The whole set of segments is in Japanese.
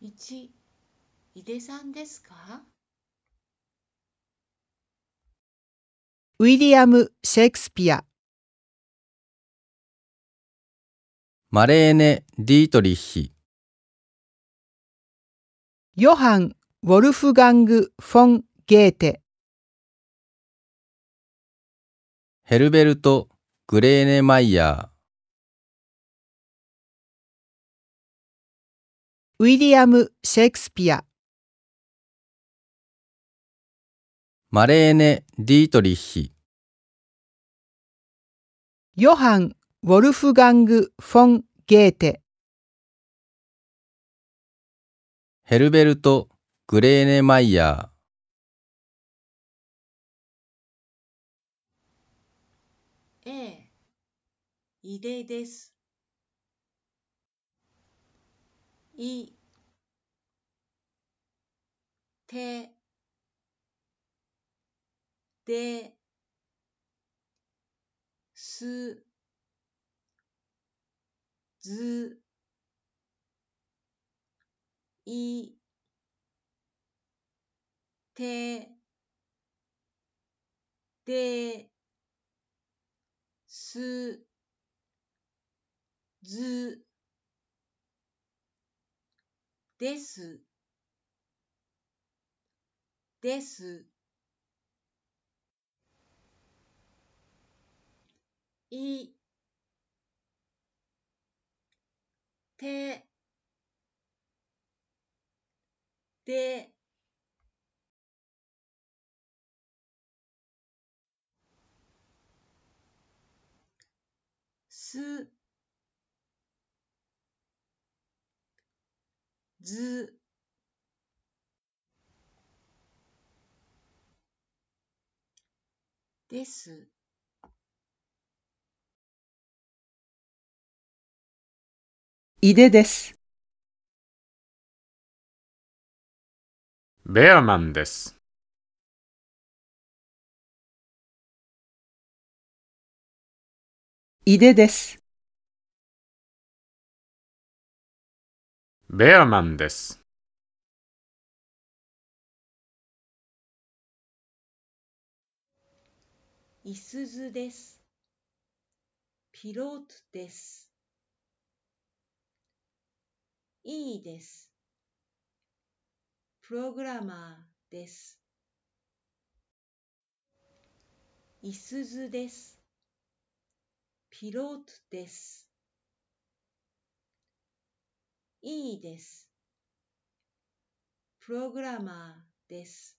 1井出さんですかウィリアム・シェイクスピアマレーネ・ディートリッヒヨハン・ウォルフガング・フォン・ゲーテヘルベルト・グレーネマイヤーウィリアム・シェイクスピアマレーネ・ディートリッヒヨハン・ウォルフガング・フォン・ゲーテヘルベルト・グレーネマイヤーええ、異例です。いてですずいてですずです、です。い、て、で、す、ず、です。いでです。ベアマンです。いでです。ベアマンです。いすずです。ピロートです。いいです。プログラマーです。いすずです。ピロートです。いいです。プログラマーです。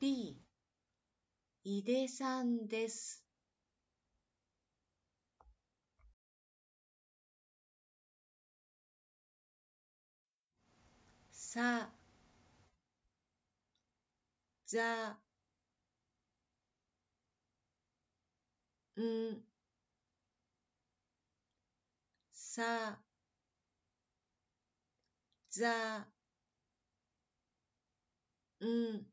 B 井出さんです。さ、ざ、ん、さ、ざ、ん、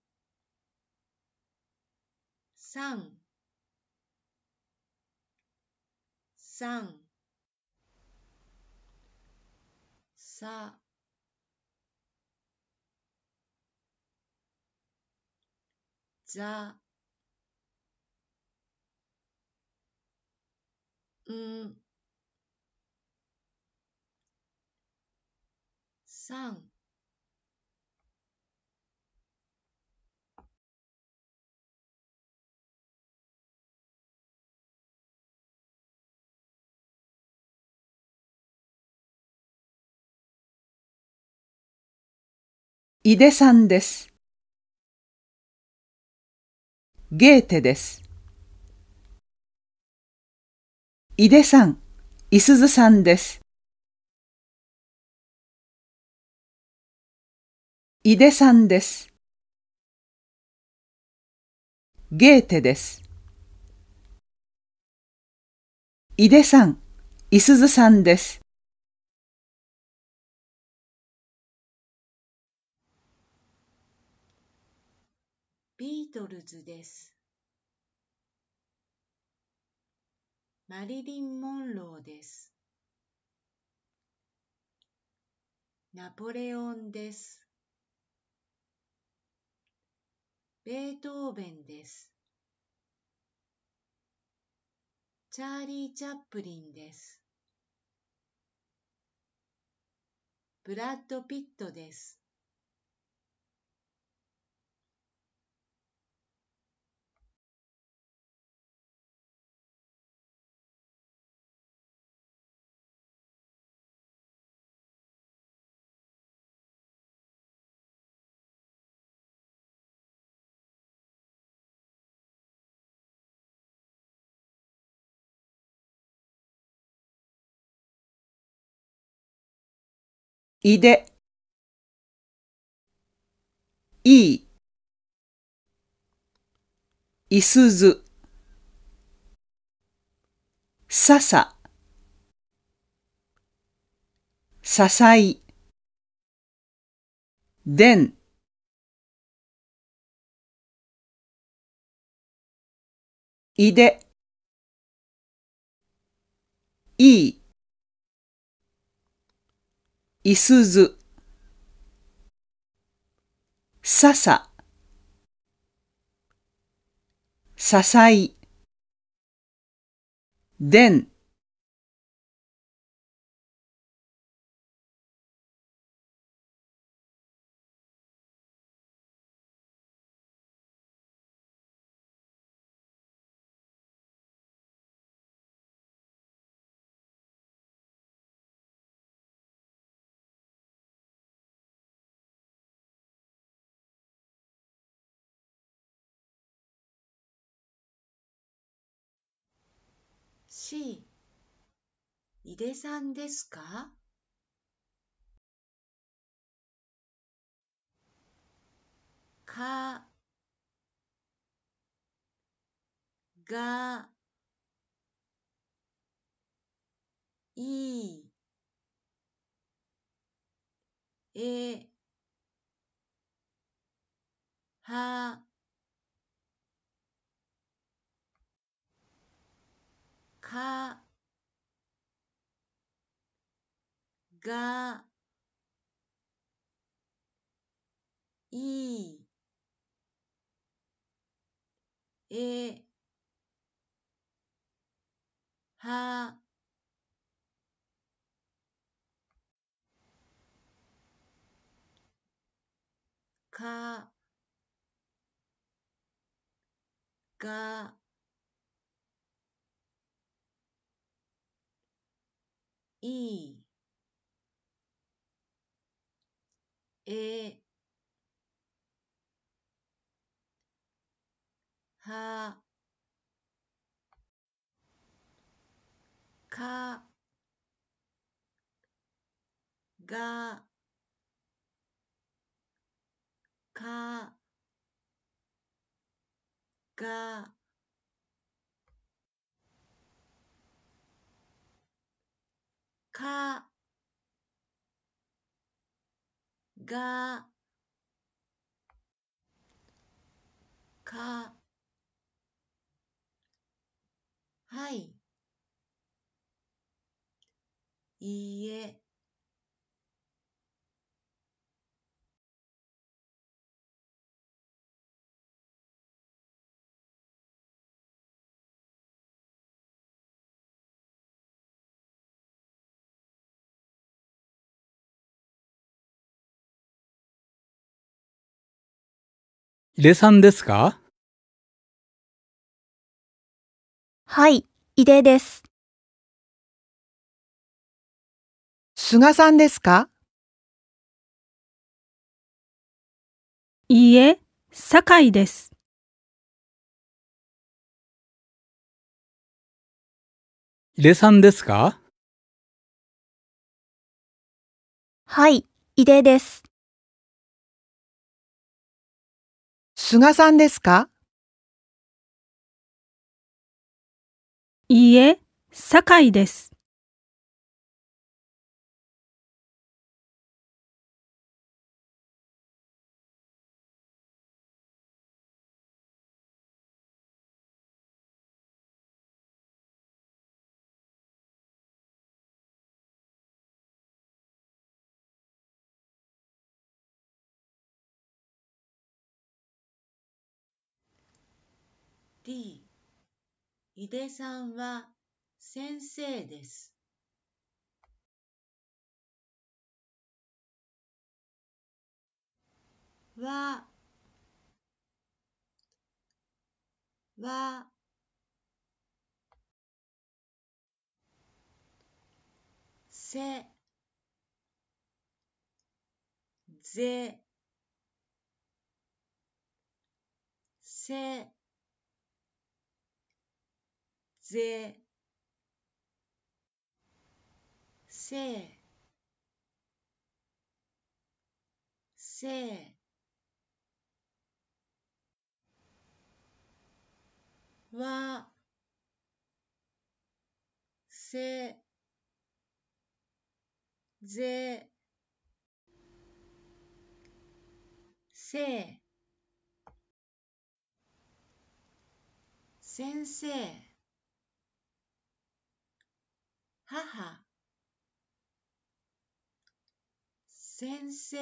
さん、さん、さ、ざ、ん、さん。井出さんです。ゲーテです。井出さん、いすずさんです。井出さんです。ゲーテです。井出さん、いすずさんです。ビートルズです。マリリン・モンローです。ナポレオンです。ベートーベンです。チャーリー・チャップリンです。ブラッド・ピットです。いで、いい、いすず、ささ、ささい、でん、いで、いい、いすず、ささ、ささい、でん、しい。でさんですかか、が、い、え、は、かがいえはかがい、え、は、か、が、か、が、か、が、か、はい、いいえ、井出さんですかはい、井出です。菅さんですかいいえ、酒井です。井出さんですかはい、井出です。菅さんですかいいえ、酒井です。D 井出さんは先生です。わ、わ、せ、ぜ、せ、ぜ、せ、せ、わ、せ、ぜ、せ、先生母先生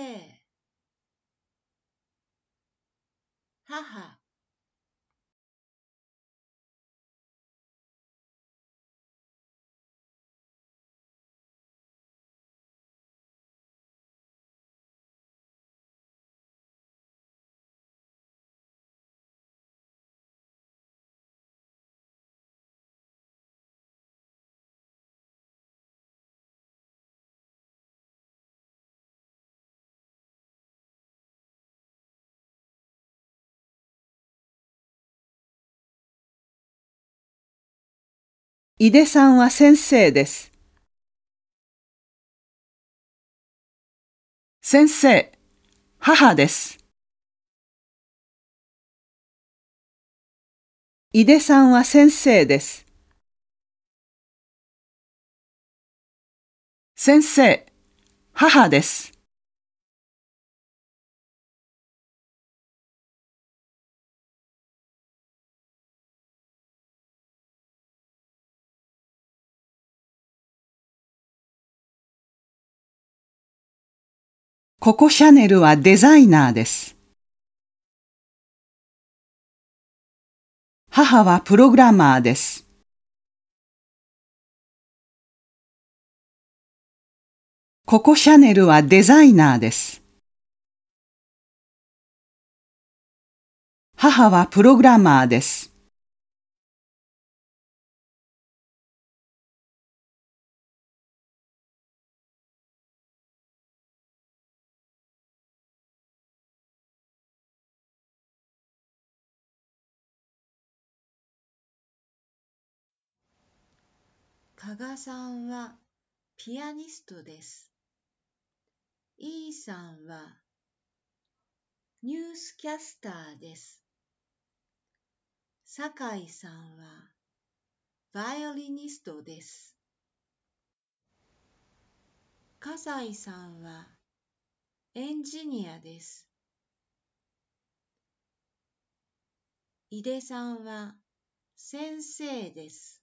母井出さんは先生です。先生、母です。井出さんは先生です。先生、母です。ここシャネルはデザイナーです。母はプログラマーです。ここシャネルはデザイナーです。母はプログラマーです。加賀さんはピアニストです。E さんはニュースキャスターです。酒井さんはバイオリニストです。笠井さんはエンジニアです。井出さんは先生です。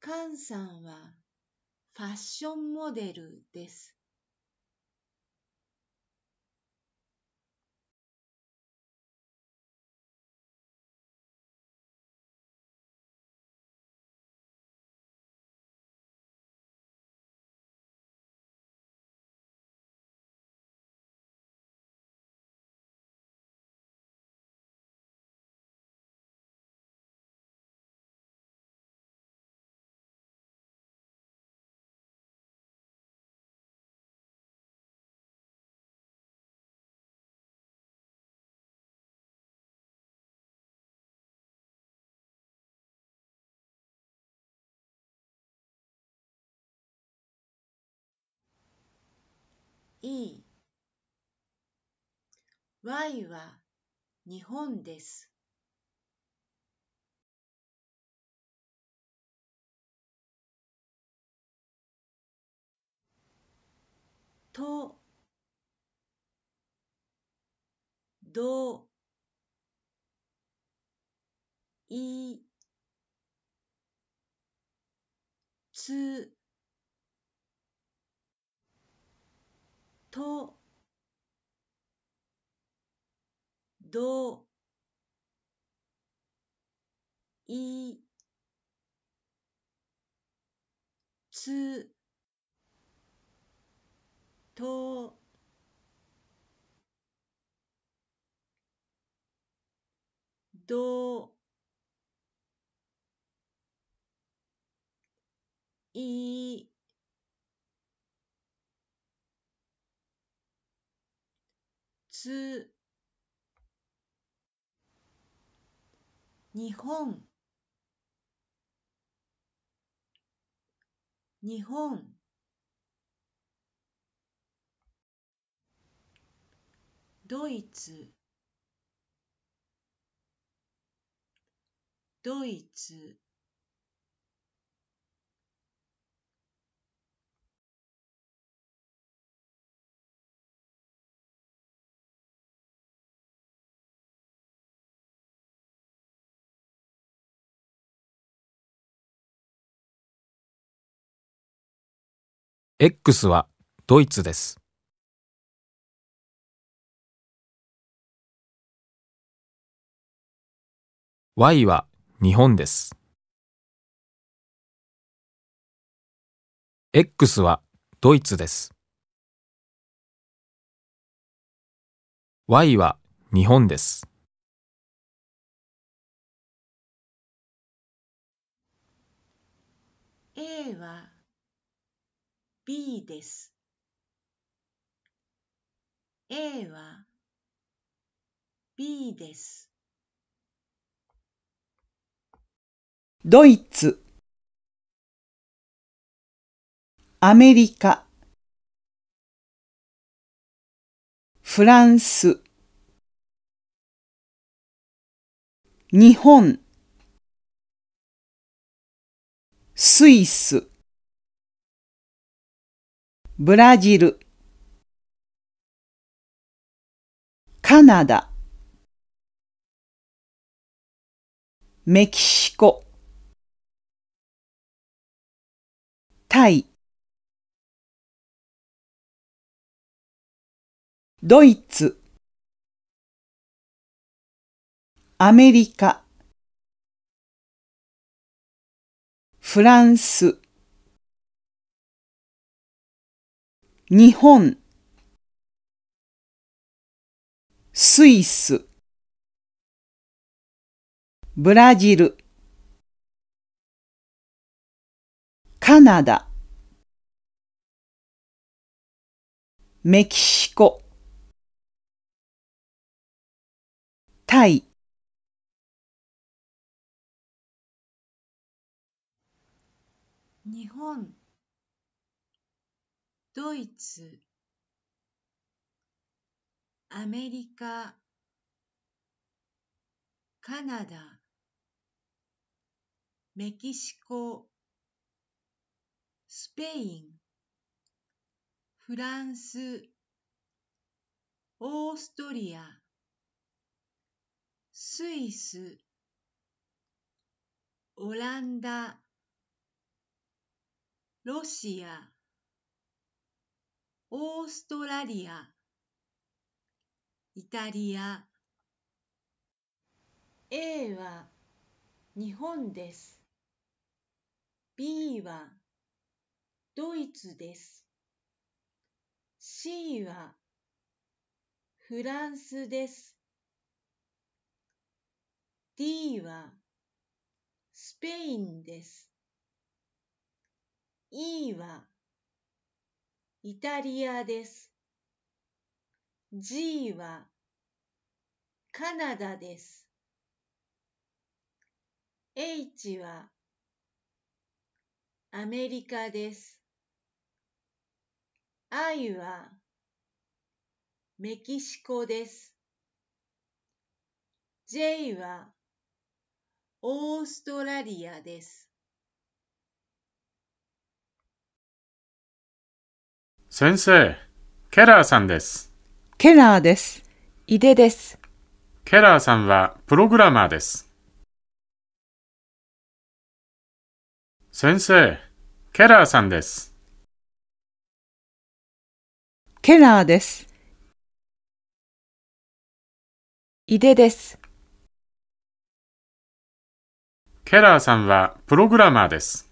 カンさんはファッションモデルです。E Y は日本です。とどいつと、ど、い、つ、と、ど、い、つ日本日本ドイツドイツ X はドイツです。Y は日本です。X はドイツです。Y は日本です。A は B です。A は B です。ドイツアメリカフランス日本スイスブラジルカナダメキシコタイドイツアメリカフランス日本スイスブラジルカナダメキシコタイ日本ドイツアメリカカナダメキシコスペインフランスオーストリアスイスオランダロシアオーストラリアイタリア A は日本です B はドイツです C はフランスです D はスペインです E はイタリアです。G はカナダです。H はアメリカです。I はメキシコです。J はオーストラリアです。先生、ケラーさんです。ケラーです。井出です。ケラーさんはプログラマーです。先生、ケラーさんです。ケラーです。井出です。ケラーさんはプログラマーです。